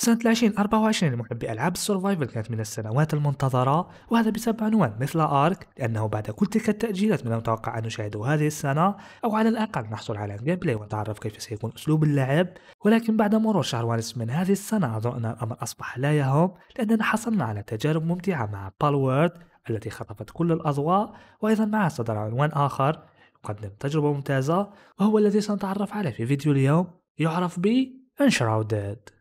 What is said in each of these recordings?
سنة 2024 لمحبي ألعاب السرفايفل كانت من السنوات المنتظرة وهذا بسبب عنوان مثل آرك لأنه بعد كل تلك التأجيلات من المتوقع أن نشاهده هذه السنة أو على الأقل نحصل على جيم بلاي ونتعرف كيف سيكون أسلوب اللعب ولكن بعد مرور شهر ونصف من هذه السنة أظن أن الأمر أصبح لا يهم لأننا حصلنا على تجارب ممتعة مع بالورد التي خطفت كل الأضواء وأيضا معها صدر عنوان آخر يقدم تجربة ممتازة وهو الذي سنتعرف عليه في فيديو اليوم يعرف ب Enshrouded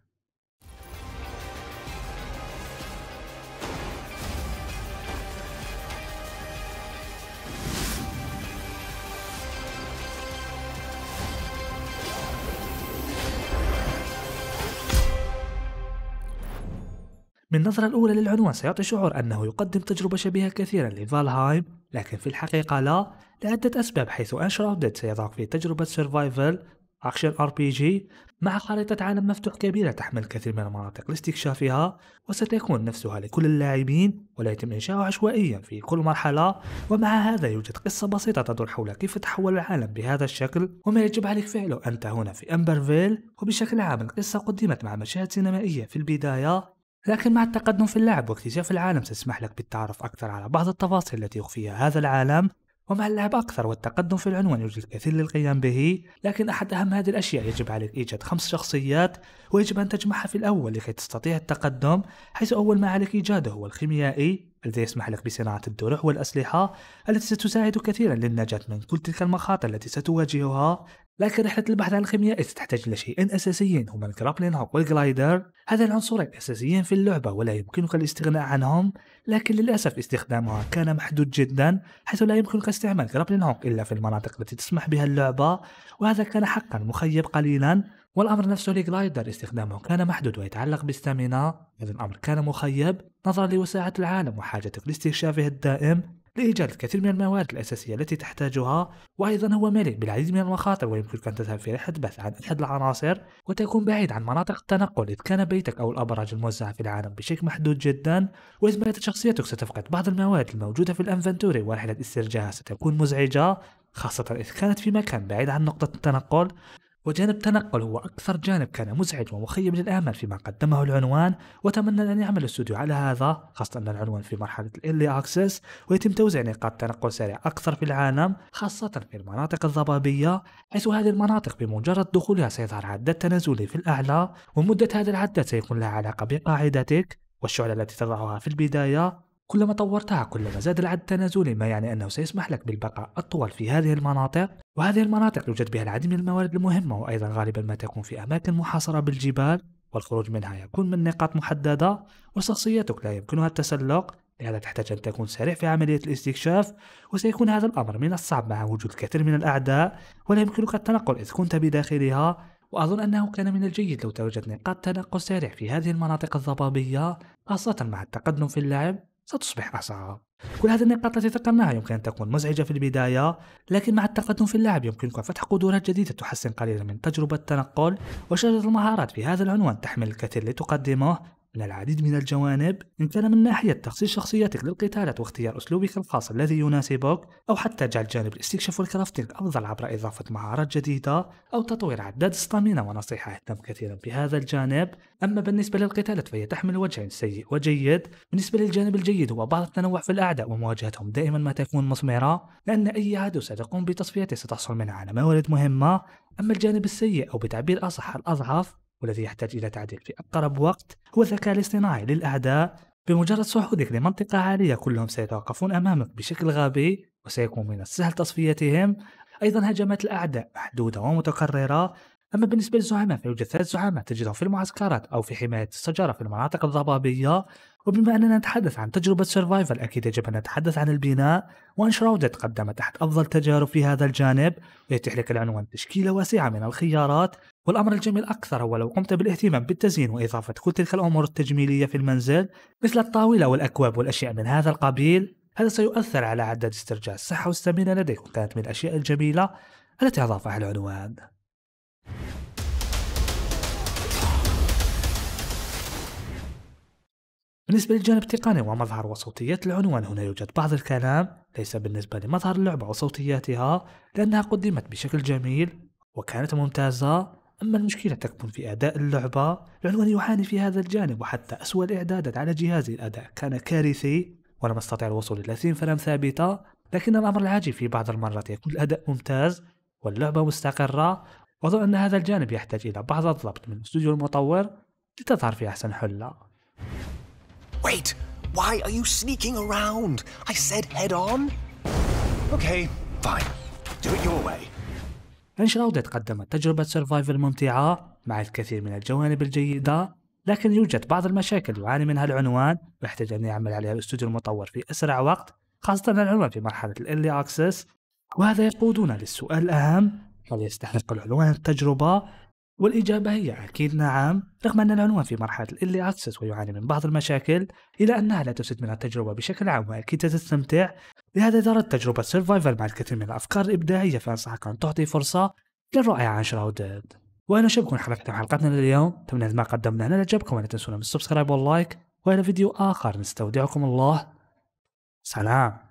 من النظرة الأولى للعنوان سيعطي شعور أنه يقدم تجربة شبيهة كثيرا لفالهايم لكن في الحقيقة لا لعدة أسباب حيث أنشراودد سيضع في تجربة سيرفايفل أكشن ار بي جي مع خريطة عالم مفتوح كبيرة تحمل الكثير من المناطق لاستكشافها وستكون نفسها لكل اللاعبين ولا يتم إنشاؤها عشوائيا في كل مرحلة ومع هذا يوجد قصة بسيطة تدور حول كيف تحول العالم بهذا الشكل وما يجب عليك فعله أنت هنا في أمبرفيل وبشكل عام القصة قدمت مع مشاهد سينمائية في البداية لكن مع التقدم في اللعب واكتشاف العالم ستسمح لك بالتعرف أكثر على بعض التفاصيل التي يخفيها هذا العالم ومع اللعب أكثر والتقدم في العنوان يوجد الكثير للقيام به لكن أحد أهم هذه الأشياء يجب عليك إيجاد خمس شخصيات ويجب أن تجمعها في الأول لكي تستطيع التقدم حيث أول ما عليك إيجاده هو الخيميائي الذي يسمح لك بصناعة الدروع والأسلحة التي ستساعد كثيرا للنجاة من كل تلك المخاطر التي ستواجهها لكن رحلة البحث عن الخيمياء ستحتاج إلى شيئين أساسيين هما الجرابلين هوك والجلايدر هذا العنصرين أساسيين في اللعبة ولا يمكنك الاستغناء عنهم لكن للأسف استخدامها كان محدود جدا حيث لا يمكنك استعمال جرابلين هوك إلا في المناطق التي تسمح بها اللعبة وهذا كان حقا مخيب قليلا والأمر نفسه لجلايدر استخدامه كان محدود ويتعلق بالستامينا هذا الأمر كان مخيب نظرا لوساعة العالم حاجتك لاستكشافه الدائم لإيجاد الكثير من المواد الأساسية التي تحتاجها وأيضا هو مليء بالعديد من المخاطر ويمكنك أن تذهب في رحلة بث عن أحد العناصر وتكون بعيد عن مناطق التنقل إذ كان بيتك أو الأبراج الموزعة في العالم بشكل محدود جدا وإذ ماتت شخصيتك ستفقد بعض المواد الموجودة في الأنفنتوري ورحلة استرجاعها ستكون مزعجة خاصة إذ كانت في مكان بعيد عن نقطة التنقل وجانب تنقل هو أكثر جانب كان مزعج ومخيب للآمال فيما قدمه العنوان وتمنى أن يعمل الاستوديو على هذا خاصة أن العنوان في مرحلة الإيرلي أكسس ويتم توزيع نقاط تنقل سريع أكثر في العالم خاصة في المناطق الضبابية حيث هذه المناطق بمجرد دخولها سيظهر عدد تنازلي في الأعلى ومدة هذا العدد سيكون لها علاقة بقاعدتك والشعلة التي تضعها في البداية كلما طورتها كلما زاد العدد التنازلي ما يعني أنه سيسمح لك بالبقاء اطول في هذه المناطق وهذه المناطق يوجد بها العديد من الموارد المهمة وأيضا غالبا ما تكون في أماكن محاصرة بالجبال والخروج منها يكون من نقاط محددة وشخصيتك لا يمكنها التسلق لهذا تحتاج أن تكون سريع في عملية الاستكشاف وسيكون هذا الأمر من الصعب مع وجود الكثير من الأعداء ولا يمكنك التنقل إذ كنت بداخلها وأظن أنه كان من الجيد لو توجد نقاط تنقل سريع في هذه المناطق الضبابية خاصة مع التقدم في اللعب ستصبح أصعب كل هذه النقاط التي ذكرناها يمكن أن تكون مزعجة في البداية لكن مع التقدم في اللعب يمكنك فتح قدرات جديدة تحسن قليلا من تجربة التنقل وشجرة المهارات في هذا العنوان تحمل الكثير لتقدمه من العديد من الجوانب إن كان من ناحية تخصيص شخصيتك للقتالات واختيار أسلوبك الخاص الذي يناسبك أو حتى جعل جانب الاستكشاف والكرافتنج أفضل عبر إضافة مهارات جديدة أو تطوير عداد استامينا ونصيحة أهتم كثيرا بهذا الجانب أما بالنسبة للقتالات فهي تحمل وجهين سيء وجيد بالنسبة للجانب الجيد هو بعض التنوع في الأعداء ومواجهتهم دائما ما تكون مثمرة لأن أي عدو ستقوم بتصفيته ستحصل منه على موارد مهمة أما الجانب السيء أو بتعبير أصح الأضعف والذي يحتاج إلى تعديل في أقرب وقت هو الذكاء الاصطناعي للأعداء بمجرد صعودك لمنطقة عالية كلهم سيتوقفون أمامك بشكل غبي وسيكون من السهل تصفيتهم أيضا هجمات الأعداء محدودة ومتكررة أما بالنسبة للزعماء فيوجد زعماء تجدهم في المعسكرات أو في حماية الشجرة في المناطق الضبابية وبما أننا نتحدث عن تجربة سرفايفل أكيد يجب أن نتحدث عن البناء وأن شراودت قدمت أحد أفضل تجارب في هذا الجانب ويتيح لك العنوان تشكيلة واسعة من الخيارات والأمر الجميل أكثر هو لو قمت بالاهتمام بالتزيين وإضافة كل تلك الأمور التجميلية في المنزل مثل الطاولة والأكواب والأشياء من هذا القبيل هذا سيؤثر على عدد استرجاع الصحة والسمينة لديك وكانت من الأشياء الجميلة التي أضافها العنوان بالنسبة للجانب التقني ومظهر وصوتية العنوان هنا يوجد بعض الكلام ليس بالنسبة لمظهر اللعبة وصوتياتها لأنها قدمت بشكل جميل وكانت ممتازة أما المشكلة تكمن في أداء اللعبة العنوان يعاني في هذا الجانب وحتى أسوأ الإعدادات على جهازي الأداء كان كارثي ولم أستطع الوصول إلى 30 فلم ثابتة لكن الأمر العجيب في بعض المرات يكون الأداء ممتاز واللعبة مستقرة وأظن أن هذا الجانب يحتاج إلى بعض الضبط من استوديو المطور لتظهر في أحسن حلة Wait, why are you sneaking around? I said head on. Okay, fine. Do it your way. انشراود قدمت تجربة سرفايفل ممتعة مع الكثير من الجوانب الجيدة لكن يوجد بعض المشاكل يعاني منها العنوان ويحتاج أن يعمل عليها الاستوديو المطور في أسرع وقت خاصة العنوان في مرحلة الإيرلي أكسس وهذا يقودنا للسؤال الأهم هل يستحق العنوان التجربة والإجابة هي أكيد نعم رغم أن العنوان في مرحلة اللي أكسس ويعاني من بعض المشاكل إلا أنها لا تفسد من التجربة بشكل عام وأكيد ستستمتع لهذا جرت تجربة سيرفايفل مع الكثير من الأفكار الإبداعية فأنصحك أن تعطي فرصة للرائعة عن وداد وأنا شبكم حلقة حلقتنا لليوم تمنى ما قدمنا لنا لجبكم ولا تنسونا من السبسكرايب واللايك وإلى فيديو آخر نستودعكم الله سلام